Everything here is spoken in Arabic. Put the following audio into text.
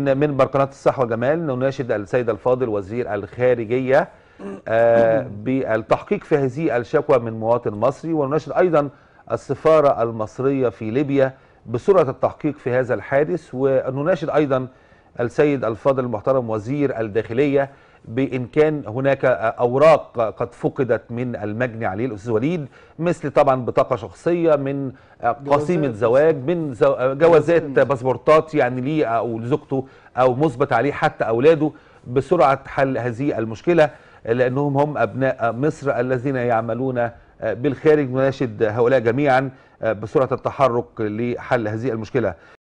من قناة الصحوة جمال نناشد السيد الفاضل وزير الخارجية آه، بالتحقيق في هذه الشكوى من مواطن مصري ونناشد أيضا السفارة المصرية في ليبيا بسرعة التحقيق في هذا الحادث ونناشد أيضا السيد الفاضل المحترم وزير الداخلية بإن كان هناك أوراق قد فقدت من المجني عليه الأستاذ وليد مثل طبعا بطاقة شخصية من قسيمة زواج من جوازات باسبورتات يعني ليه أو لزوجته أو مثبت عليه حتى أولاده بسرعة حل هذه المشكلة لأنهم هم أبناء مصر الذين يعملون بالخارج نناشد هؤلاء جميعا بسرعة التحرك لحل هذه المشكلة